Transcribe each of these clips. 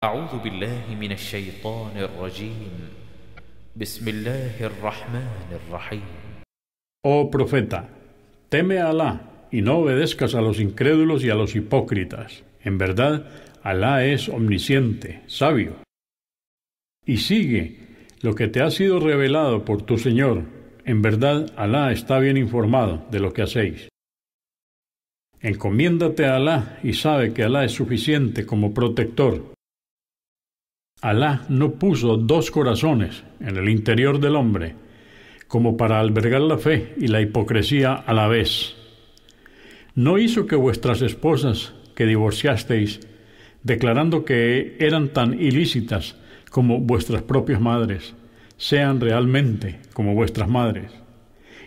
Oh profeta, teme a Alá y no obedezcas a los incrédulos y a los hipócritas. En verdad, Alá es omnisciente, sabio. Y sigue lo que te ha sido revelado por tu Señor. En verdad, Alá está bien informado de lo que hacéis. Encomiéndate a Alá y sabe que Alá es suficiente como protector. Alá no puso dos corazones en el interior del hombre como para albergar la fe y la hipocresía a la vez. No hizo que vuestras esposas que divorciasteis, declarando que eran tan ilícitas como vuestras propias madres, sean realmente como vuestras madres.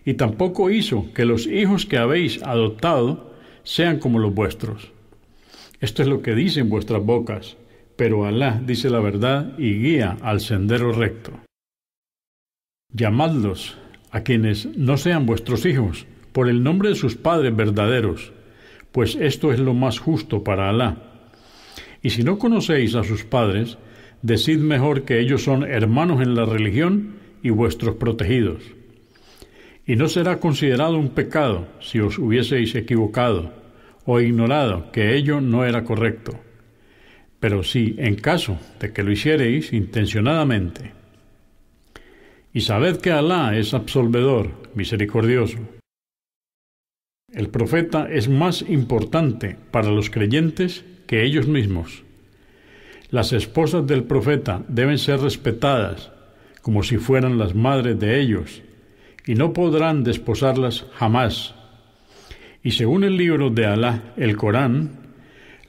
Y tampoco hizo que los hijos que habéis adoptado sean como los vuestros. Esto es lo que dicen vuestras bocas pero Alá dice la verdad y guía al sendero recto. Llamadlos a quienes no sean vuestros hijos por el nombre de sus padres verdaderos, pues esto es lo más justo para Alá. Y si no conocéis a sus padres, decid mejor que ellos son hermanos en la religión y vuestros protegidos. Y no será considerado un pecado si os hubieseis equivocado o ignorado que ello no era correcto pero sí en caso de que lo hiciereis intencionadamente. Y sabed que Alá es absolvedor, misericordioso. El profeta es más importante para los creyentes que ellos mismos. Las esposas del profeta deben ser respetadas como si fueran las madres de ellos, y no podrán desposarlas jamás. Y según el libro de Alá, el Corán,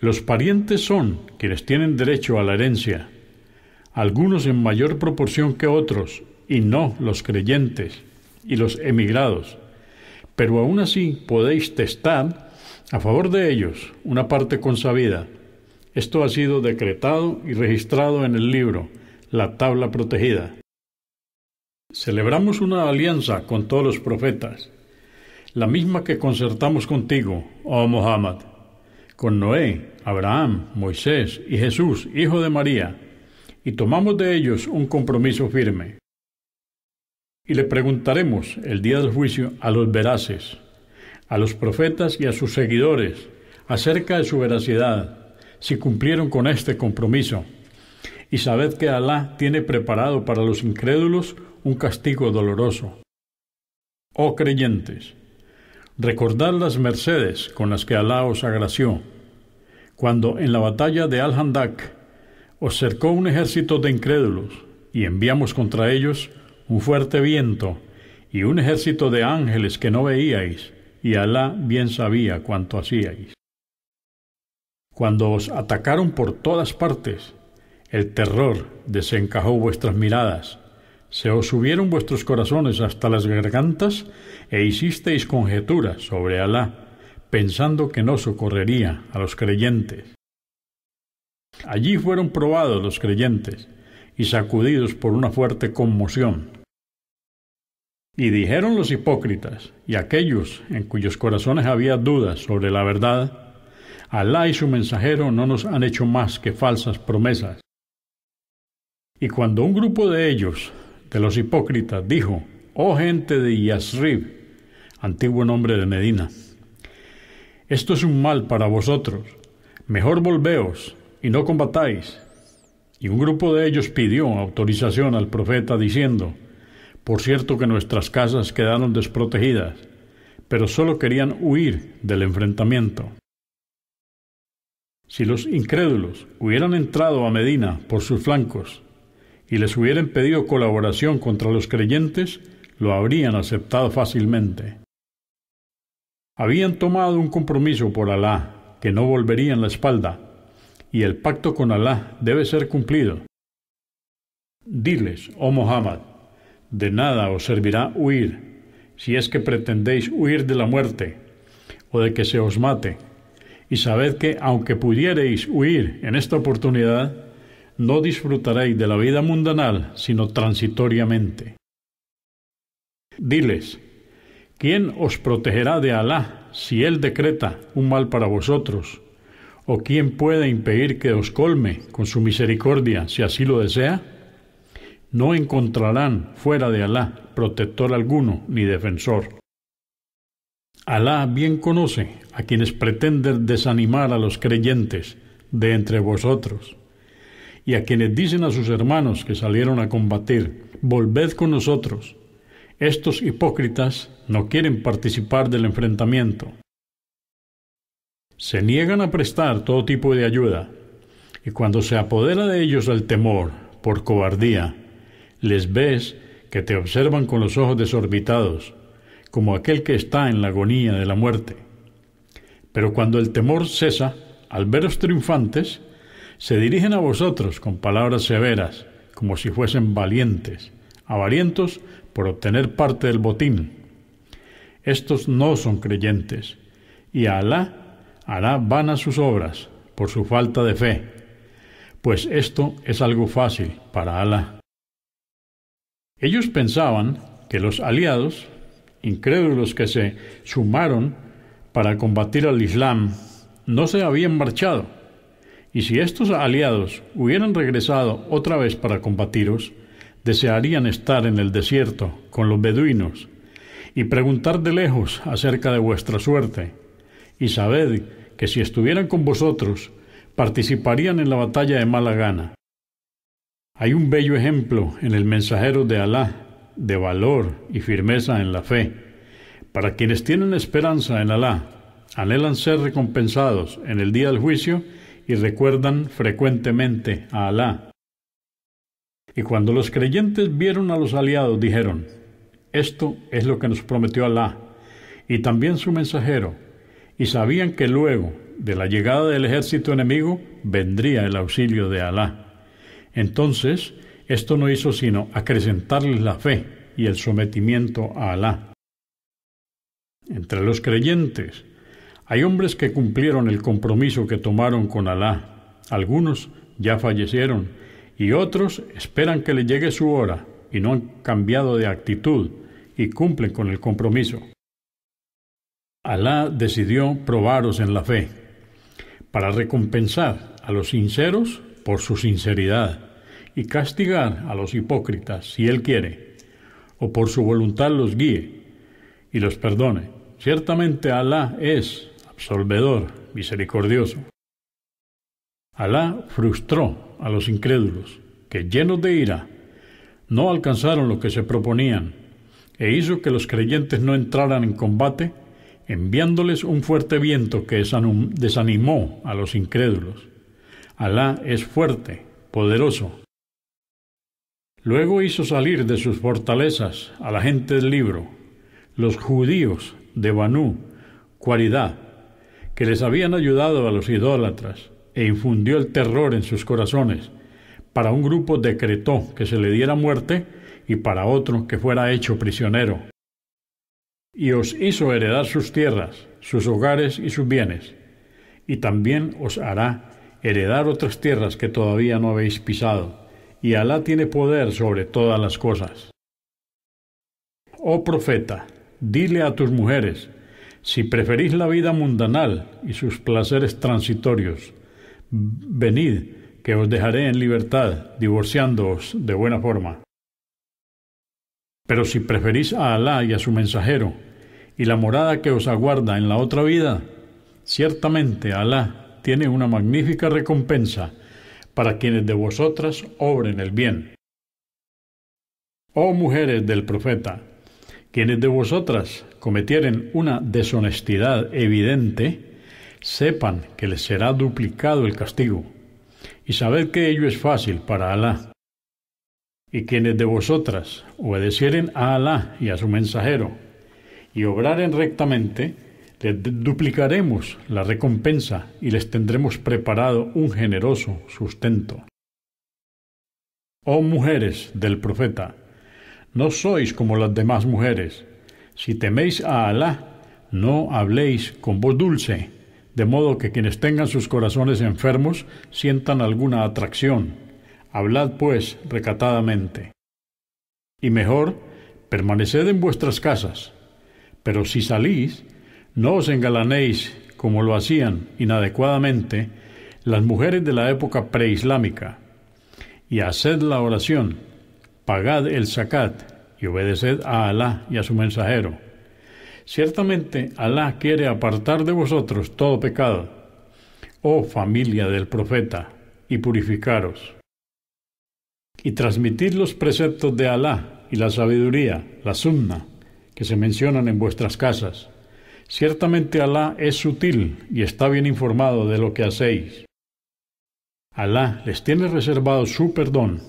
los parientes son quienes tienen derecho a la herencia, algunos en mayor proporción que otros, y no los creyentes y los emigrados. Pero aún así podéis testar a favor de ellos una parte consabida. Esto ha sido decretado y registrado en el libro, la tabla protegida. Celebramos una alianza con todos los profetas, la misma que concertamos contigo, oh Mohammed, con Noé Abraham, Moisés y Jesús, hijo de María, y tomamos de ellos un compromiso firme. Y le preguntaremos el día del juicio a los veraces, a los profetas y a sus seguidores acerca de su veracidad, si cumplieron con este compromiso. Y sabed que Alá tiene preparado para los incrédulos un castigo doloroso. Oh creyentes, recordad las mercedes con las que Alá os agració cuando en la batalla de Al-Handak os cercó un ejército de incrédulos y enviamos contra ellos un fuerte viento y un ejército de ángeles que no veíais, y Alá bien sabía cuánto hacíais. Cuando os atacaron por todas partes, el terror desencajó vuestras miradas, se os subieron vuestros corazones hasta las gargantas e hicisteis conjeturas sobre Alá pensando que no socorrería a los creyentes. Allí fueron probados los creyentes y sacudidos por una fuerte conmoción. Y dijeron los hipócritas y aquellos en cuyos corazones había dudas sobre la verdad, Alá y su mensajero no nos han hecho más que falsas promesas. Y cuando un grupo de ellos, de los hipócritas, dijo, oh gente de Yasrib, antiguo nombre de Medina, esto es un mal para vosotros. Mejor volveos y no combatáis. Y un grupo de ellos pidió autorización al profeta diciendo, por cierto que nuestras casas quedaron desprotegidas, pero solo querían huir del enfrentamiento. Si los incrédulos hubieran entrado a Medina por sus flancos y les hubieran pedido colaboración contra los creyentes, lo habrían aceptado fácilmente. Habían tomado un compromiso por Alá, que no volverían la espalda, y el pacto con Alá debe ser cumplido. Diles, oh Muhammad, de nada os servirá huir, si es que pretendéis huir de la muerte, o de que se os mate, y sabed que aunque pudiereis huir en esta oportunidad, no disfrutaréis de la vida mundanal, sino transitoriamente. Diles, ¿Quién os protegerá de Alá si Él decreta un mal para vosotros? ¿O quién puede impedir que os colme con su misericordia si así lo desea? No encontrarán fuera de Alá protector alguno ni defensor. Alá bien conoce a quienes pretenden desanimar a los creyentes de entre vosotros y a quienes dicen a sus hermanos que salieron a combatir, volved con nosotros estos hipócritas no quieren participar del enfrentamiento. Se niegan a prestar todo tipo de ayuda, y cuando se apodera de ellos el temor por cobardía, les ves que te observan con los ojos desorbitados, como aquel que está en la agonía de la muerte. Pero cuando el temor cesa, al veros triunfantes, se dirigen a vosotros con palabras severas, como si fuesen valientes, avarientos por obtener parte del botín. Estos no son creyentes, y Alá hará vanas sus obras por su falta de fe, pues esto es algo fácil para Alá. Ellos pensaban que los aliados, incrédulos que se sumaron para combatir al Islam, no se habían marchado, y si estos aliados hubieran regresado otra vez para combatiros, desearían estar en el desierto con los beduinos y preguntar de lejos acerca de vuestra suerte. Y sabed que si estuvieran con vosotros, participarían en la batalla de mala gana. Hay un bello ejemplo en el mensajero de Alá de valor y firmeza en la fe. Para quienes tienen esperanza en Alá, anhelan ser recompensados en el día del juicio y recuerdan frecuentemente a Alá y cuando los creyentes vieron a los aliados, dijeron, esto es lo que nos prometió Alá y también su mensajero, y sabían que luego de la llegada del ejército enemigo vendría el auxilio de Alá. Entonces, esto no hizo sino acrecentarles la fe y el sometimiento a Alá. Entre los creyentes hay hombres que cumplieron el compromiso que tomaron con Alá. Algunos ya fallecieron y otros esperan que le llegue su hora y no han cambiado de actitud y cumplen con el compromiso. Alá decidió probaros en la fe para recompensar a los sinceros por su sinceridad y castigar a los hipócritas si Él quiere, o por su voluntad los guíe y los perdone. Ciertamente Alá es absolvedor, misericordioso. Alá frustró a los incrédulos, que llenos de ira, no alcanzaron lo que se proponían, e hizo que los creyentes no entraran en combate, enviándoles un fuerte viento que desanimó a los incrédulos. Alá es fuerte, poderoso. Luego hizo salir de sus fortalezas a la gente del libro, los judíos de Banú, Cuaridad, que les habían ayudado a los idólatras, e infundió el terror en sus corazones. Para un grupo decretó que se le diera muerte y para otro que fuera hecho prisionero. Y os hizo heredar sus tierras, sus hogares y sus bienes. Y también os hará heredar otras tierras que todavía no habéis pisado. Y Alá tiene poder sobre todas las cosas. Oh profeta, dile a tus mujeres, si preferís la vida mundanal y sus placeres transitorios, Venid, que os dejaré en libertad, divorciándoos de buena forma. Pero si preferís a Alá y a su mensajero, y la morada que os aguarda en la otra vida, ciertamente Alá tiene una magnífica recompensa para quienes de vosotras obren el bien. Oh mujeres del profeta, quienes de vosotras cometieren una deshonestidad evidente, sepan que les será duplicado el castigo. Y sabed que ello es fácil para Alá. Y quienes de vosotras obedecieren a Alá y a su mensajero, y obraren rectamente, les duplicaremos la recompensa y les tendremos preparado un generoso sustento. Oh mujeres del profeta, no sois como las demás mujeres. Si teméis a Alá, no habléis con voz dulce de modo que quienes tengan sus corazones enfermos sientan alguna atracción. Hablad, pues, recatadamente. Y mejor, permaneced en vuestras casas. Pero si salís, no os engalanéis como lo hacían inadecuadamente las mujeres de la época preislámica. Y haced la oración, pagad el zakat y obedeced a Alá y a su mensajero Ciertamente Alá quiere apartar de vosotros todo pecado, oh familia del profeta, y purificaros. Y transmitid los preceptos de Alá y la sabiduría, la sumna, que se mencionan en vuestras casas. Ciertamente Alá es sutil y está bien informado de lo que hacéis. Alá les tiene reservado su perdón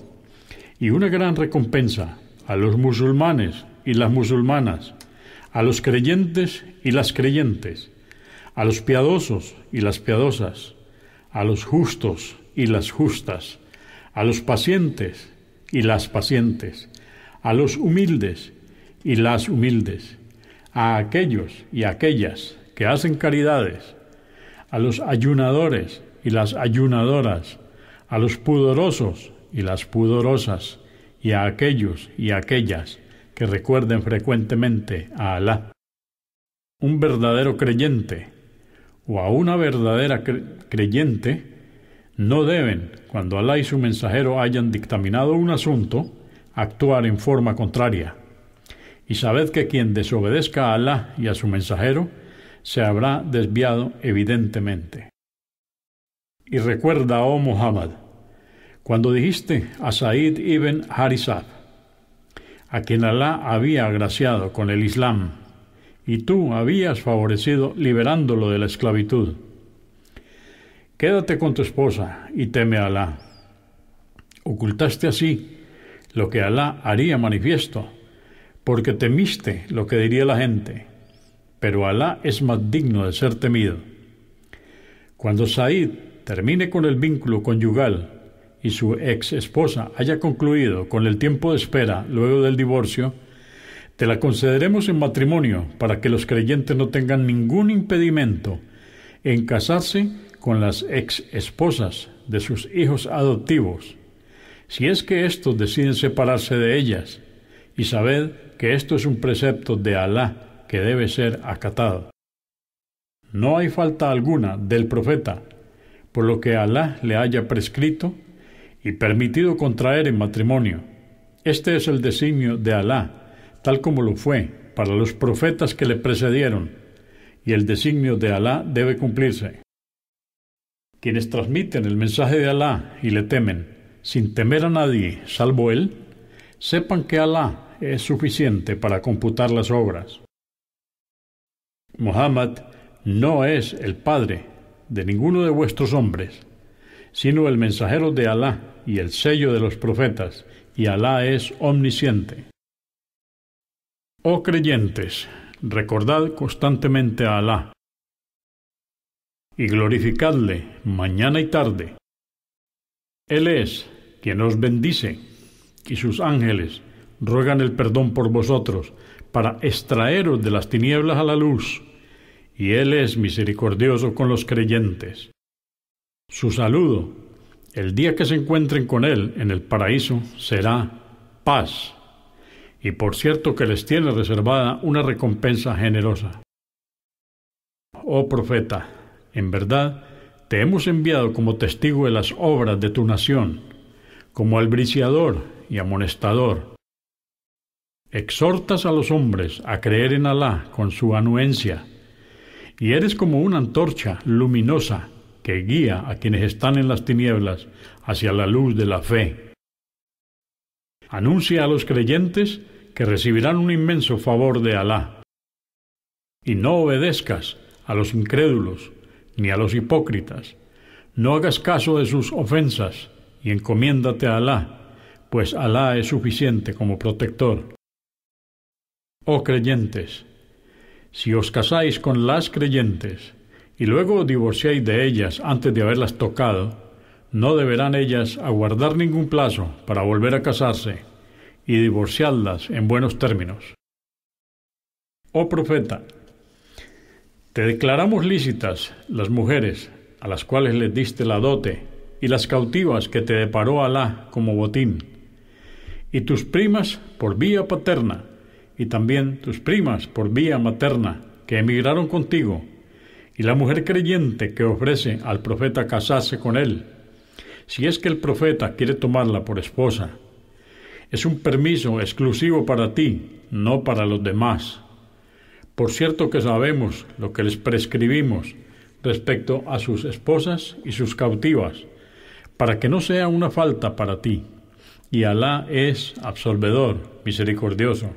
y una gran recompensa a los musulmanes y las musulmanas a los creyentes y las creyentes, a los piadosos y las piadosas, a los justos y las justas, a los pacientes y las pacientes, a los humildes y las humildes, a aquellos y aquellas que hacen caridades, a los ayunadores y las ayunadoras, a los pudorosos y las pudorosas, y a aquellos y aquellas que recuerden frecuentemente a Alá. Un verdadero creyente o a una verdadera creyente no deben, cuando Alá y su mensajero hayan dictaminado un asunto, actuar en forma contraria. Y sabed que quien desobedezca a Alá y a su mensajero se habrá desviado evidentemente. Y recuerda, oh Muhammad, cuando dijiste a Said ibn Harisab, a quien Alá había agraciado con el Islam, y tú habías favorecido liberándolo de la esclavitud. Quédate con tu esposa y teme a Alá. Ocultaste así lo que Alá haría manifiesto, porque temiste lo que diría la gente, pero Alá es más digno de ser temido. Cuando Said termine con el vínculo conyugal y su ex esposa haya concluido con el tiempo de espera luego del divorcio, te la concederemos en matrimonio para que los creyentes no tengan ningún impedimento en casarse con las ex esposas de sus hijos adoptivos, si es que éstos deciden separarse de ellas, y sabed que esto es un precepto de Alá que debe ser acatado. No hay falta alguna del profeta, por lo que Alá le haya prescrito y permitido contraer en matrimonio. Este es el designio de Alá, tal como lo fue para los profetas que le precedieron, y el designio de Alá debe cumplirse. Quienes transmiten el mensaje de Alá y le temen, sin temer a nadie salvo Él, sepan que Alá es suficiente para computar las obras. Muhammad no es el Padre de ninguno de vuestros hombres, sino el mensajero de Alá y el sello de los profetas, y Alá es omnisciente. Oh creyentes, recordad constantemente a Alá y glorificadle mañana y tarde. Él es quien os bendice y sus ángeles ruegan el perdón por vosotros para extraeros de las tinieblas a la luz, y Él es misericordioso con los creyentes. Su saludo el día que se encuentren con Él en el paraíso será paz. Y por cierto que les tiene reservada una recompensa generosa. Oh profeta, en verdad, te hemos enviado como testigo de las obras de tu nación, como albriciador y amonestador. Exhortas a los hombres a creer en Alá con su anuencia, y eres como una antorcha luminosa que guía a quienes están en las tinieblas hacia la luz de la fe. Anuncia a los creyentes que recibirán un inmenso favor de Alá. Y no obedezcas a los incrédulos ni a los hipócritas. No hagas caso de sus ofensas y encomiéndate a Alá, pues Alá es suficiente como protector. Oh creyentes, si os casáis con las creyentes, y luego divorciéis de ellas antes de haberlas tocado, no deberán ellas aguardar ningún plazo para volver a casarse y divorciarlas en buenos términos. Oh profeta, te declaramos lícitas las mujeres a las cuales les diste la dote y las cautivas que te deparó Alá como botín, y tus primas por vía paterna, y también tus primas por vía materna, que emigraron contigo, y la mujer creyente que ofrece al profeta casarse con él, si es que el profeta quiere tomarla por esposa, es un permiso exclusivo para ti, no para los demás. Por cierto que sabemos lo que les prescribimos respecto a sus esposas y sus cautivas, para que no sea una falta para ti. Y Alá es absolvedor, misericordioso.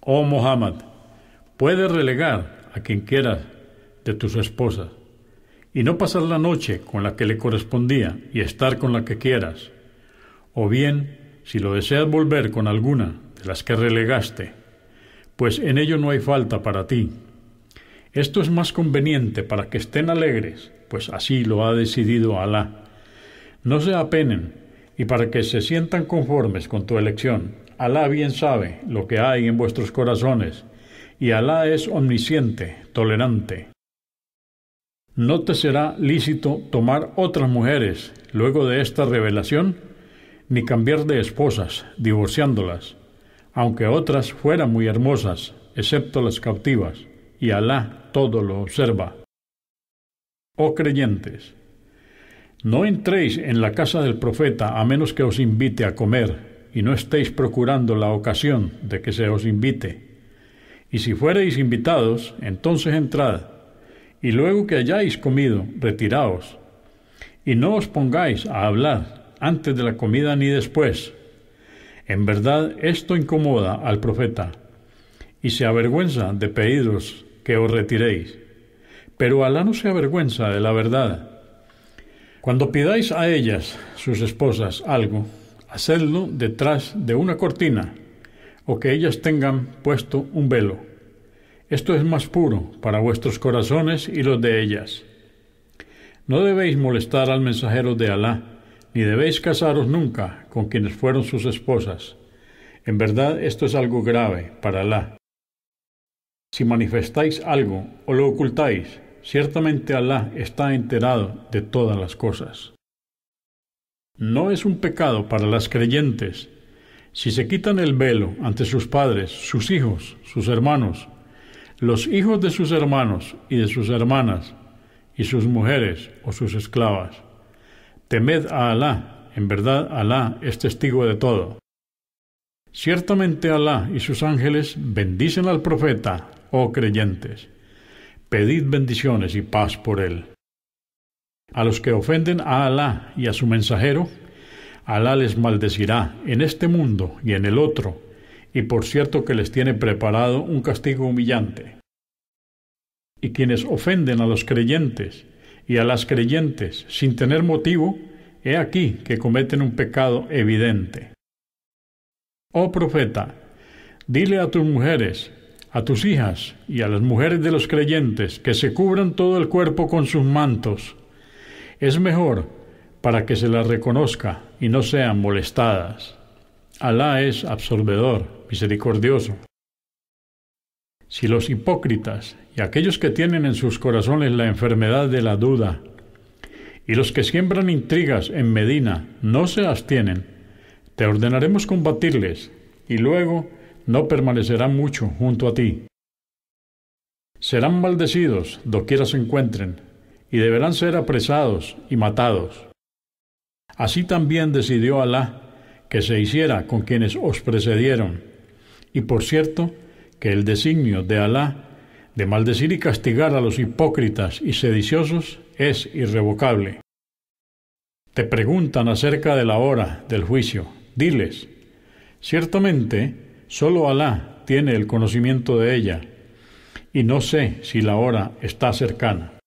Oh Muhammad, puedes relegar a quien quieras de tus esposas, y no pasar la noche con la que le correspondía y estar con la que quieras, o bien, si lo deseas volver con alguna de las que relegaste, pues en ello no hay falta para ti. Esto es más conveniente para que estén alegres, pues así lo ha decidido Alá. No se apenen, y para que se sientan conformes con tu elección. Alá bien sabe lo que hay en vuestros corazones, y Alá es omnisciente, tolerante. ¿No te será lícito tomar otras mujeres luego de esta revelación? Ni cambiar de esposas, divorciándolas, aunque otras fueran muy hermosas, excepto las cautivas, y Alá todo lo observa. Oh creyentes, no entréis en la casa del profeta a menos que os invite a comer, y no estéis procurando la ocasión de que se os invite. Y si fuereis invitados, entonces entrad y luego que hayáis comido, retiraos, y no os pongáis a hablar antes de la comida ni después. En verdad esto incomoda al profeta, y se avergüenza de pediros que os retiréis. Pero Alá no se avergüenza de la verdad. Cuando pidáis a ellas, sus esposas, algo, hacedlo detrás de una cortina, o que ellas tengan puesto un velo esto es más puro para vuestros corazones y los de ellas. No debéis molestar al mensajero de Alá, ni debéis casaros nunca con quienes fueron sus esposas. En verdad esto es algo grave para Alá. Si manifestáis algo o lo ocultáis, ciertamente Alá está enterado de todas las cosas. No es un pecado para las creyentes si se quitan el velo ante sus padres, sus hijos, sus hermanos, los hijos de sus hermanos y de sus hermanas, y sus mujeres o sus esclavas. Temed a Alá, en verdad Alá es testigo de todo. Ciertamente Alá y sus ángeles bendicen al profeta, oh creyentes. Pedid bendiciones y paz por él. A los que ofenden a Alá y a su mensajero, Alá les maldecirá en este mundo y en el otro y por cierto que les tiene preparado un castigo humillante. Y quienes ofenden a los creyentes y a las creyentes sin tener motivo, he aquí que cometen un pecado evidente. Oh profeta, dile a tus mujeres, a tus hijas y a las mujeres de los creyentes que se cubran todo el cuerpo con sus mantos. Es mejor para que se las reconozca y no sean molestadas. Alá es absolvedor, misericordioso. Si los hipócritas y aquellos que tienen en sus corazones la enfermedad de la duda y los que siembran intrigas en Medina no se abstienen, te ordenaremos combatirles y luego no permanecerán mucho junto a ti. Serán maldecidos doquiera se encuentren y deberán ser apresados y matados. Así también decidió Alá que se hiciera con quienes os precedieron. Y por cierto, que el designio de Alá de maldecir y castigar a los hipócritas y sediciosos es irrevocable. Te preguntan acerca de la hora del juicio. Diles, ciertamente, solo Alá tiene el conocimiento de ella, y no sé si la hora está cercana.